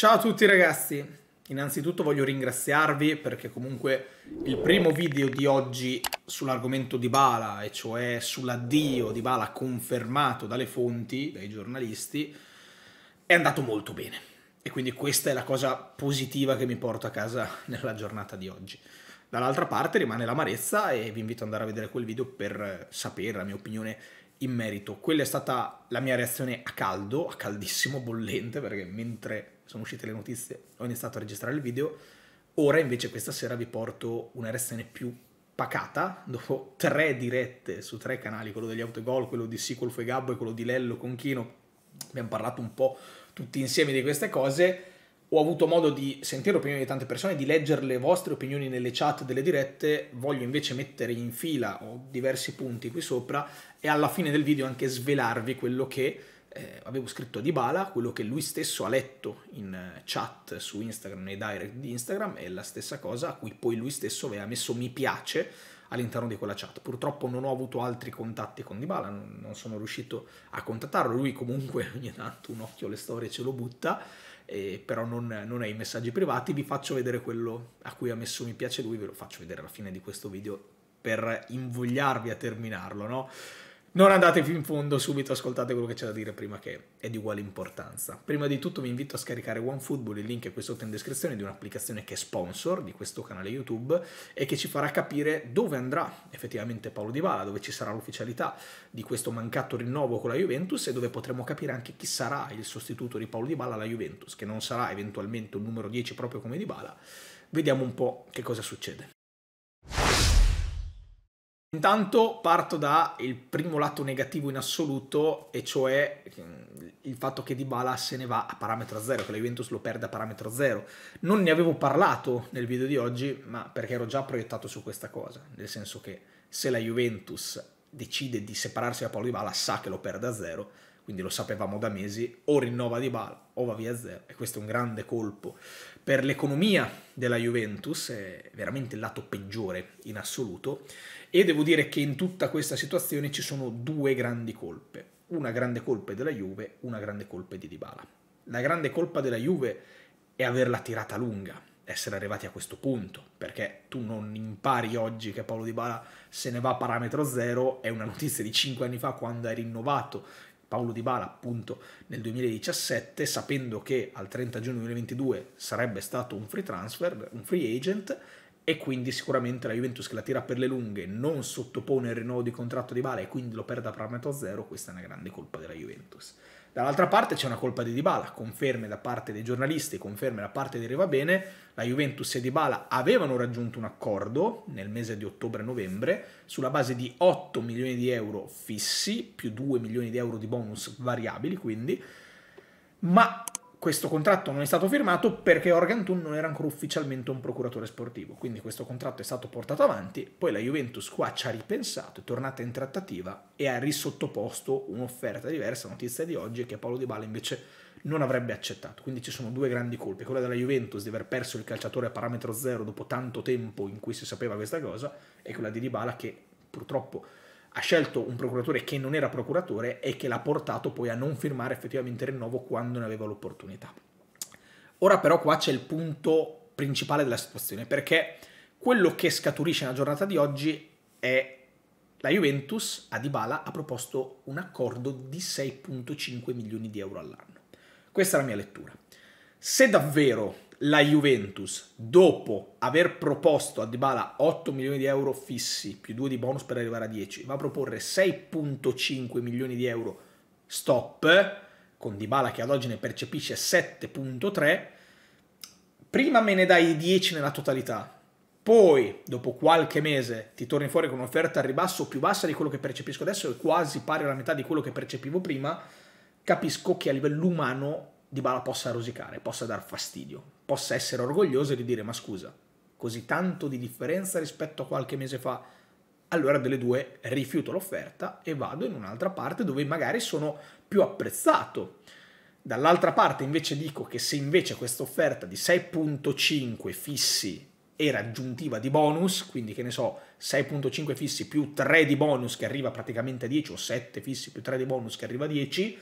Ciao a tutti ragazzi, innanzitutto voglio ringraziarvi perché comunque il primo video di oggi sull'argomento di Bala, e cioè sull'addio di Bala confermato dalle fonti, dai giornalisti, è andato molto bene. E quindi questa è la cosa positiva che mi porto a casa nella giornata di oggi. Dall'altra parte rimane l'amarezza e vi invito ad andare a vedere quel video per sapere la mia opinione in merito. Quella è stata la mia reazione a caldo, a caldissimo, bollente, perché mentre sono uscite le notizie, ho iniziato a registrare il video. Ora invece questa sera vi porto una recensione più pacata, dopo tre dirette su tre canali, quello degli autogol, quello di Sicolfo e Gabbo e quello di Lello Conchino. Abbiamo parlato un po' tutti insieme di queste cose. Ho avuto modo di sentire l'opinione di tante persone, di leggere le vostre opinioni nelle chat delle dirette, voglio invece mettere in fila, ho diversi punti qui sopra, e alla fine del video anche svelarvi quello che eh, avevo scritto a Dybala quello che lui stesso ha letto in eh, chat su Instagram, nei direct di Instagram, è la stessa cosa a cui poi lui stesso aveva messo mi piace all'interno di quella chat. Purtroppo non ho avuto altri contatti con Dybala, non sono riuscito a contattarlo, lui comunque ogni tanto un occhio alle storie ce lo butta, eh, però non, non è i messaggi privati, vi faccio vedere quello a cui ha messo mi piace lui, ve lo faccio vedere alla fine di questo video per invogliarvi a terminarlo, no? Non andate fin fondo subito, ascoltate quello che c'è da dire prima che è di uguale importanza. Prima di tutto vi invito a scaricare OneFootball, il link è qui sotto in descrizione di un'applicazione che è sponsor di questo canale YouTube e che ci farà capire dove andrà effettivamente Paolo Di Bala, dove ci sarà l'ufficialità di questo mancato rinnovo con la Juventus e dove potremo capire anche chi sarà il sostituto di Paolo Di Bala alla Juventus, che non sarà eventualmente un numero 10 proprio come Di Bala. Vediamo un po' che cosa succede. Intanto parto dal primo lato negativo in assoluto, e cioè mm, il fatto che Dybala se ne va a parametro zero, che la Juventus lo perde a parametro zero. Non ne avevo parlato nel video di oggi, ma perché ero già proiettato su questa cosa, nel senso che se la Juventus decide di separarsi da Paolo Dybala sa che lo perde a zero, quindi lo sapevamo da mesi, o rinnova di Bala o va via a zero e questo è un grande colpo per l'economia della Juventus, è veramente il lato peggiore in assoluto e devo dire che in tutta questa situazione ci sono due grandi colpe, una grande colpa è della Juve, una grande colpa è di Dybala. La grande colpa della Juve è averla tirata lunga, essere arrivati a questo punto, perché tu non impari oggi che Paolo Dybala se ne va a parametro zero, è una notizia di 5 anni fa quando hai rinnovato Paolo Di Bala appunto nel 2017, sapendo che al 30 giugno 2022 sarebbe stato un free transfer, un free agent, e quindi sicuramente la Juventus che la tira per le lunghe non sottopone il rinnovo di contratto di Bala e quindi lo perde a parametro zero, questa è una grande colpa della Juventus. Dall'altra parte c'è una colpa di Dybala, conferme da parte dei giornalisti, conferme da parte di Rivabene, la Juventus e Dybala avevano raggiunto un accordo nel mese di ottobre-novembre sulla base di 8 milioni di euro fissi più 2 milioni di euro di bonus variabili, quindi ma questo contratto non è stato firmato perché Organ Thun non era ancora ufficialmente un procuratore sportivo, quindi questo contratto è stato portato avanti, poi la Juventus qua ci ha ripensato, è tornata in trattativa e ha risottoposto un'offerta diversa, notizia di oggi, che Paolo Di Bala invece non avrebbe accettato, quindi ci sono due grandi colpe, quella della Juventus di aver perso il calciatore a parametro zero dopo tanto tempo in cui si sapeva questa cosa e quella di Di Bala che purtroppo ha scelto un procuratore che non era procuratore e che l'ha portato poi a non firmare effettivamente il rinnovo quando ne aveva l'opportunità. Ora però qua c'è il punto principale della situazione, perché quello che scaturisce nella giornata di oggi è la Juventus a Dybala ha proposto un accordo di 6.5 milioni di euro all'anno. Questa è la mia lettura. Se davvero la Juventus, dopo aver proposto a Dybala 8 milioni di euro fissi più 2 di bonus per arrivare a 10, va a proporre 6.5 milioni di euro stop, con Dybala che ad oggi ne percepisce 7.3, prima me ne dai 10 nella totalità, poi dopo qualche mese ti torni fuori con un'offerta al ribasso più bassa di quello che percepisco adesso e quasi pari alla metà di quello che percepivo prima, capisco che a livello umano Dybala possa rosicare, possa dar fastidio possa essere orgoglioso di dire ma scusa, così tanto di differenza rispetto a qualche mese fa, allora delle due rifiuto l'offerta e vado in un'altra parte dove magari sono più apprezzato. Dall'altra parte invece dico che se invece questa offerta di 6.5 fissi era aggiuntiva di bonus, quindi che ne so, 6.5 fissi più 3 di bonus che arriva praticamente a 10 o 7 fissi più 3 di bonus che arriva a 10,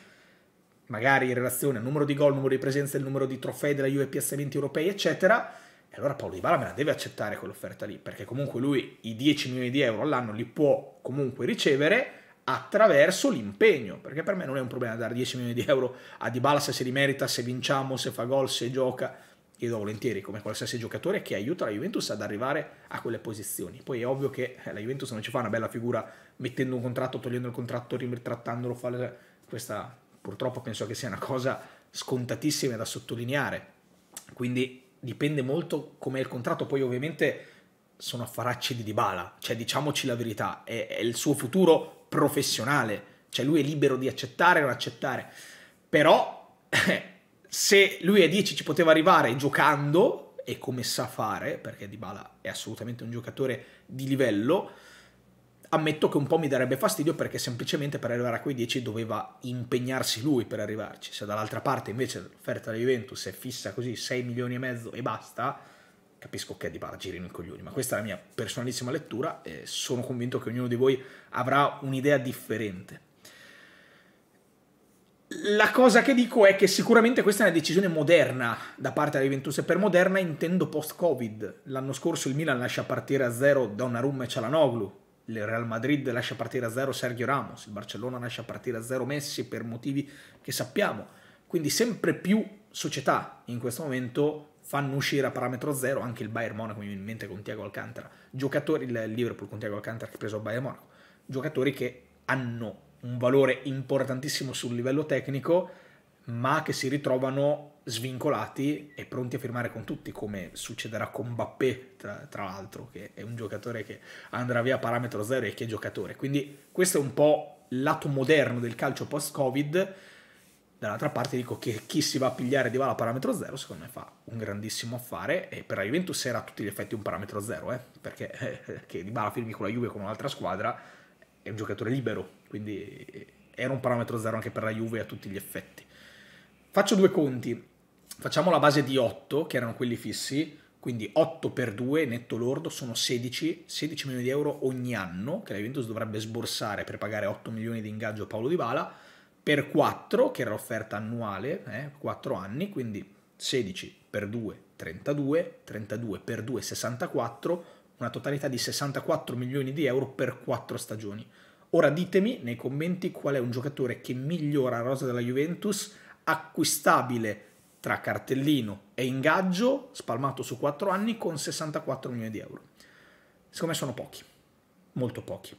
magari in relazione al numero di gol, numero di presenze, il numero di trofei della Juve UE, piazzamenti europei, eccetera, e allora Paolo Di Bala me la deve accettare quell'offerta lì, perché comunque lui i 10 milioni di euro all'anno li può comunque ricevere attraverso l'impegno, perché per me non è un problema dare 10 milioni di euro a Di Bala se si rimerita, se vinciamo, se fa gol, se gioca, io do volentieri come qualsiasi giocatore che aiuta la Juventus ad arrivare a quelle posizioni. Poi è ovvio che la Juventus non ci fa una bella figura mettendo un contratto, togliendo il contratto, ritrattandolo, questa purtroppo penso che sia una cosa scontatissima da sottolineare, quindi dipende molto come è il contratto, poi ovviamente sono affaracci di Dybala, cioè diciamoci la verità, è, è il suo futuro professionale, cioè lui è libero di accettare o non accettare, però se lui a 10 ci poteva arrivare giocando e come sa fare, perché Dybala è assolutamente un giocatore di livello, ammetto che un po' mi darebbe fastidio perché semplicemente per arrivare a quei 10 doveva impegnarsi lui per arrivarci. Se dall'altra parte invece l'offerta della Juventus è fissa così 6 milioni e mezzo e basta, capisco che è di barra girino i coglioni, ma questa è la mia personalissima lettura e sono convinto che ognuno di voi avrà un'idea differente. La cosa che dico è che sicuramente questa è una decisione moderna da parte della Juventus e per moderna intendo post-Covid. L'anno scorso il Milan lascia partire a zero Donnarumma e Cialanoglu, il Real Madrid lascia partire a zero Sergio Ramos, il Barcellona lascia partire a zero Messi per motivi che sappiamo. Quindi sempre più società in questo momento fanno uscire a parametro zero anche il Bayern Monaco, mi viene in mente con Tiago Alcantara, giocatori, il Liverpool con Tiago Alcantara che ha preso il Bayern Monaco, giocatori che hanno un valore importantissimo sul livello tecnico, ma che si ritrovano svincolati e pronti a firmare con tutti, come succederà con Mbappé, tra, tra l'altro, che è un giocatore che andrà via a parametro zero e che è giocatore. Quindi questo è un po' il lato moderno del calcio post-Covid. Dall'altra parte dico che chi si va a pigliare di Vala a parametro zero, secondo me fa un grandissimo affare e per la Juventus era a tutti gli effetti un parametro zero, eh? perché eh, che Di Bala firmi con la Juve o con un'altra squadra è un giocatore libero, quindi era un parametro zero anche per la Juve a tutti gli effetti. Faccio due conti. Facciamo la base di 8, che erano quelli fissi, quindi 8 per 2 netto lordo sono 16, 16 milioni di euro ogni anno che la Juventus dovrebbe sborsare per pagare 8 milioni di ingaggio a Paolo Di Bala, per 4, che era l'offerta annuale, eh, 4 anni, quindi 16 per 2 32, 32 per 2 64, una totalità di 64 milioni di euro per 4 stagioni. Ora ditemi nei commenti qual è un giocatore che migliora la rosa della Juventus acquistabile tra cartellino e ingaggio, spalmato su 4 anni, con 64 milioni di euro. Secondo me sono pochi, molto pochi.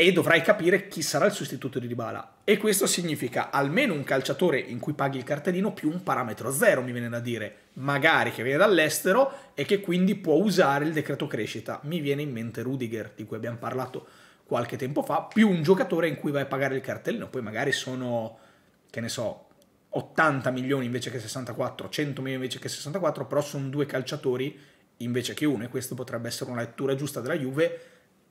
E dovrai capire chi sarà il sostituto di Dybala. E questo significa almeno un calciatore in cui paghi il cartellino più un parametro zero, mi viene da dire. Magari che viene dall'estero e che quindi può usare il decreto crescita. Mi viene in mente Rudiger, di cui abbiamo parlato qualche tempo fa, più un giocatore in cui vai a pagare il cartellino. Poi magari sono, che ne so, 80 milioni invece che 64, 100 milioni invece che 64, però sono due calciatori invece che uno e questo potrebbe essere una lettura giusta della Juve,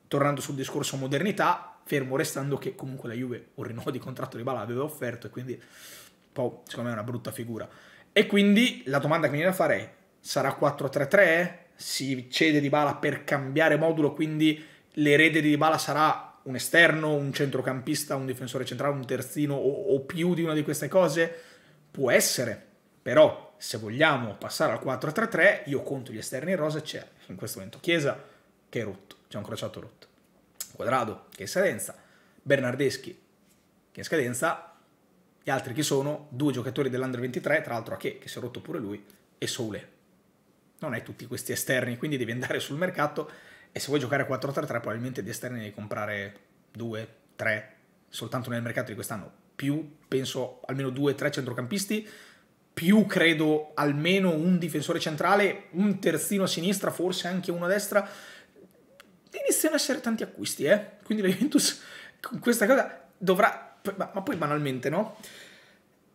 tornando sul discorso modernità, fermo restando che comunque la Juve un rinnovo di contratto di Bala aveva offerto e quindi poi boh, secondo me è una brutta figura. E quindi la domanda che mi viene da fare è, sarà 4-3-3? Si cede di Bala per cambiare modulo, quindi l'erede di Bala sarà un esterno, un centrocampista, un difensore centrale, un terzino o, o più di una di queste cose? Può essere, però se vogliamo passare al 4-3-3 io conto gli esterni in rosa c'è in questo momento Chiesa che è rotto, c'è un crociato rotto, Quadrado che è in scadenza, Bernardeschi che è in scadenza, gli altri che sono due giocatori dell'Under 23, tra l'altro Ache che si è rotto pure lui e Soule. Non hai tutti questi esterni, quindi devi andare sul mercato e se vuoi giocare 4-3-3 probabilmente di esterni devi comprare 2, 3, soltanto nel mercato di quest'anno, più penso almeno 2-3 centrocampisti, più credo almeno un difensore centrale, un terzino a sinistra, forse anche uno a destra. Iniziano a essere tanti acquisti, eh? Quindi la Juventus con questa cosa dovrà... ma poi banalmente, no?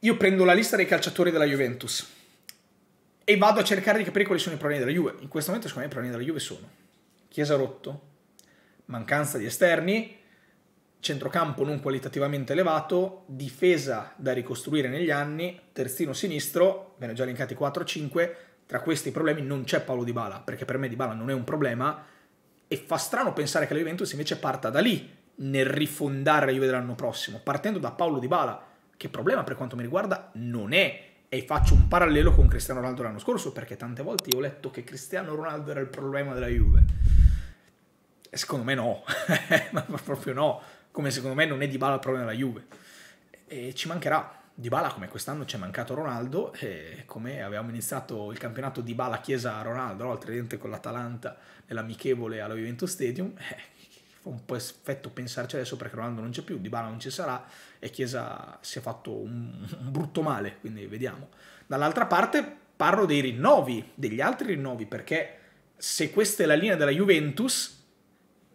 Io prendo la lista dei calciatori della Juventus e vado a cercare di capire quali sono i problemi della Juve. In questo momento, secondo me, i problemi della Juve sono Chiesa rotto, mancanza di esterni, centrocampo non qualitativamente elevato, difesa da ricostruire negli anni, terzino sinistro, ve ne ho già elencati 4-5, tra questi problemi non c'è Paolo Di Bala, perché per me Di Bala non è un problema e fa strano pensare che la Juventus invece parta da lì nel rifondare la Juve dell'anno prossimo, partendo da Paolo Di Bala, che problema per quanto mi riguarda non è. E faccio un parallelo con Cristiano Ronaldo l'anno scorso, perché tante volte io ho letto che Cristiano Ronaldo era il problema della Juve secondo me no, ma proprio no, come secondo me non è Dybala il problema della Juve. E ci mancherà Dybala come quest'anno ci è mancato Ronaldo e come avevamo iniziato il campionato Dybala Chiesa Ronaldo, no? altrimenti con l'Atalanta nell'amichevole allo Juventus Stadium, eh, fa un po' effetto pensarci adesso perché Ronaldo non c'è più, Dybala non ci sarà e Chiesa si è fatto un, un brutto male, quindi vediamo. Dall'altra parte parlo dei rinnovi, degli altri rinnovi, perché se questa è la linea della Juventus,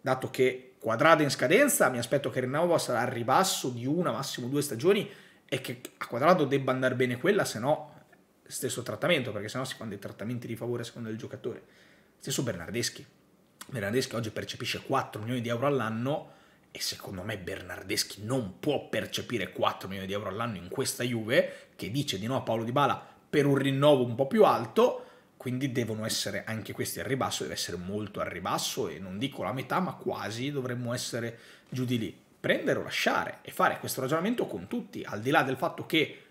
dato che Quadrado è in scadenza, mi aspetto che Rinnova sarà al ribasso di una, massimo due stagioni e che a quadrato debba andare bene quella, se no stesso trattamento, perché se no si fanno dei trattamenti di favore secondo il giocatore. Stesso Bernardeschi. Bernardeschi oggi percepisce 4 milioni di euro all'anno e secondo me Bernardeschi non può percepire 4 milioni di euro all'anno in questa Juve che dice di no a Paolo Di Bala per un rinnovo un po' più alto quindi devono essere anche questi al ribasso, deve essere molto al ribasso e non dico la metà, ma quasi dovremmo essere giù di lì. Prendere o lasciare e fare questo ragionamento con tutti, al di là del fatto che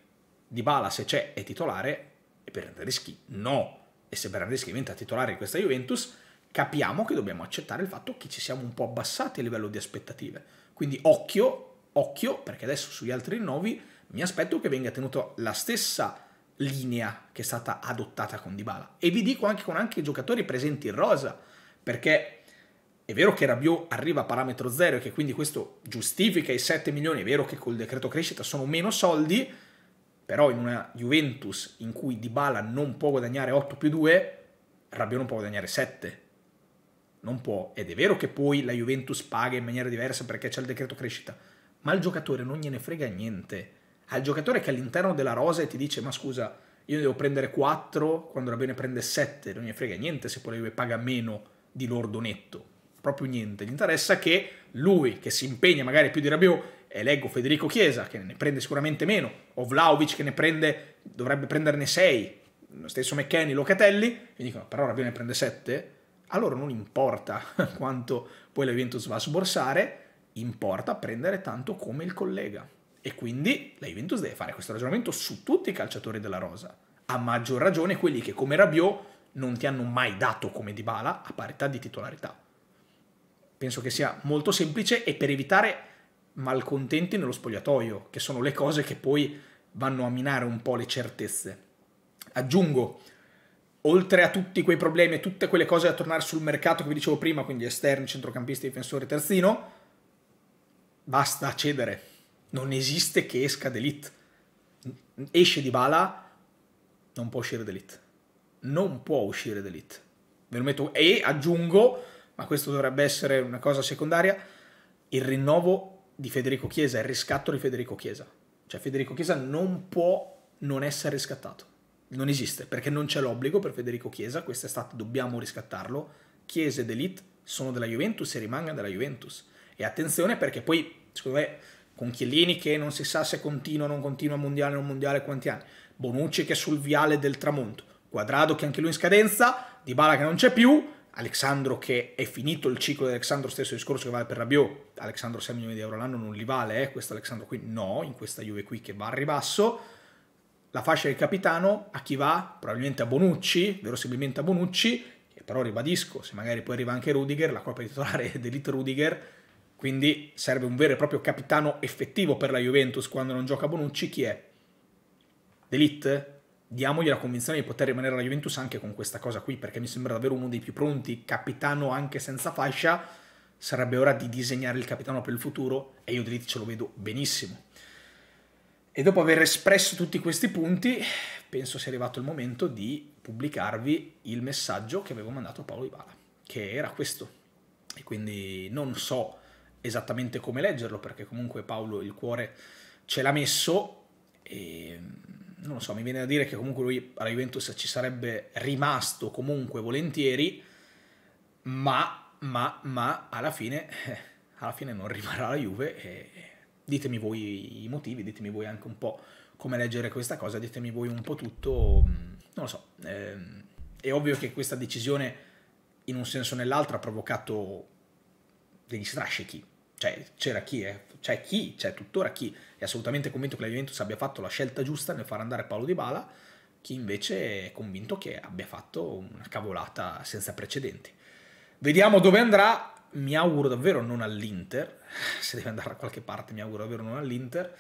Dybala se c'è è titolare e Bernardeschi no. E se Bernardeschi diventa titolare di questa Juventus, capiamo che dobbiamo accettare il fatto che ci siamo un po' abbassati a livello di aspettative. Quindi occhio, occhio, perché adesso sugli altri rinnovi mi aspetto che venga tenuto la stessa linea che è stata adottata con Dybala. E vi dico anche con anche i giocatori presenti in rosa, perché è vero che Rabiot arriva a parametro zero e che quindi questo giustifica i 7 milioni, è vero che col decreto crescita sono meno soldi, però in una Juventus in cui Dybala non può guadagnare 8 più 2, Rabiot non può guadagnare 7. Non può. Ed è vero che poi la Juventus paga in maniera diversa perché c'è il decreto crescita, ma il giocatore non gliene frega niente al giocatore che è all'interno della rosa e ti dice ma scusa, io ne devo prendere 4, quando la bene prende 7, non gli frega niente se poi lui paga meno di lordo netto, proprio niente, gli interessa che lui che si impegna magari più di Rabiot e leggo Federico Chiesa che ne prende sicuramente meno, o Vlaovic che ne prende, dovrebbe prenderne 6, lo stesso McKenny, Locatelli, e dicono però Rabiot ne prende 7, a loro non importa quanto poi la Juventus va a sborsare, importa prendere tanto come il collega. E quindi la Juventus deve fare questo ragionamento su tutti i calciatori della rosa, a maggior ragione quelli che come Rabiot non ti hanno mai dato come Dybala a parità di titolarità. Penso che sia molto semplice e per evitare malcontenti nello spogliatoio, che sono le cose che poi vanno a minare un po' le certezze. Aggiungo, oltre a tutti quei problemi e tutte quelle cose da tornare sul mercato che vi dicevo prima, quindi esterni, centrocampisti, difensori, terzino, basta cedere non esiste che esca D'Elite. Esce di Bala, non può uscire D'Elite. Non può uscire D'Elite. Ve lo metto e aggiungo, ma questo dovrebbe essere una cosa secondaria, il rinnovo di Federico Chiesa, il riscatto di Federico Chiesa. Cioè Federico Chiesa non può non essere riscattato. Non esiste, perché non c'è l'obbligo per Federico Chiesa, quest'estate dobbiamo riscattarlo. Chiesa ed Elite sono della Juventus e rimangono della Juventus. E attenzione perché poi, secondo me, con Chiellini che non si sa se continua o non continua mondiale o non mondiale quanti anni, Bonucci che è sul viale del tramonto, Quadrado che anche lui in scadenza, Dybala che non c'è più, Alexandro che è finito il ciclo di Alexandro stesso discorso che vale per Rabiot, Alexandro 6 milioni di euro l'anno non li vale, eh, questo Alexandro qui no, in questa Juve qui che va a ribasso, la fascia del capitano a chi va? Probabilmente a Bonucci, verosimilmente a Bonucci, però ribadisco, se magari poi arriva anche Rudiger, la colpa di titolare è dell'Elite Rudiger, quindi serve un vero e proprio capitano effettivo per la Juventus quando non gioca Bonucci, chi è? D'Elite? Diamogli la convinzione di poter rimanere alla Juventus anche con questa cosa qui, perché mi sembra davvero uno dei più pronti, capitano anche senza fascia, sarebbe ora di disegnare il capitano per il futuro e io D'Elite ce lo vedo benissimo. E dopo aver espresso tutti questi punti, penso sia arrivato il momento di pubblicarvi il messaggio che avevo mandato a Paolo Ibala, che era questo. E quindi non so esattamente come leggerlo, perché comunque Paolo il cuore ce l'ha messo e non lo so, mi viene da dire che comunque lui alla Juventus ci sarebbe rimasto comunque volentieri, ma, ma, ma alla fine, alla fine non rimarrà la Juve e ditemi voi i motivi, ditemi voi anche un po' come leggere questa cosa, ditemi voi un po' tutto, non lo so, ehm, è ovvio che questa decisione in un senso o nell'altro ha provocato degli strascichi cioè, c'era chi, eh? c'è chi, c'è tuttora chi è assolutamente convinto che la Juventus abbia fatto la scelta giusta nel far andare Paolo Di Bala, chi invece è convinto che abbia fatto una cavolata senza precedenti. Vediamo dove andrà, mi auguro davvero non all'Inter, se deve andare da qualche parte mi auguro davvero non all'Inter,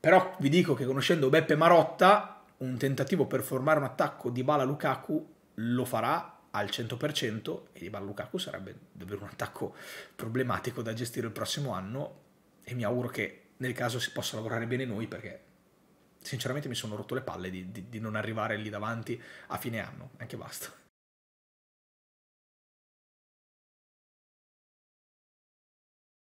però vi dico che conoscendo Beppe Marotta, un tentativo per formare un attacco di Bala Lukaku lo farà al 100% e di Lukaku sarebbe davvero un attacco problematico da gestire il prossimo anno e mi auguro che nel caso si possa lavorare bene noi perché sinceramente mi sono rotto le palle di, di, di non arrivare lì davanti a fine anno, anche basta.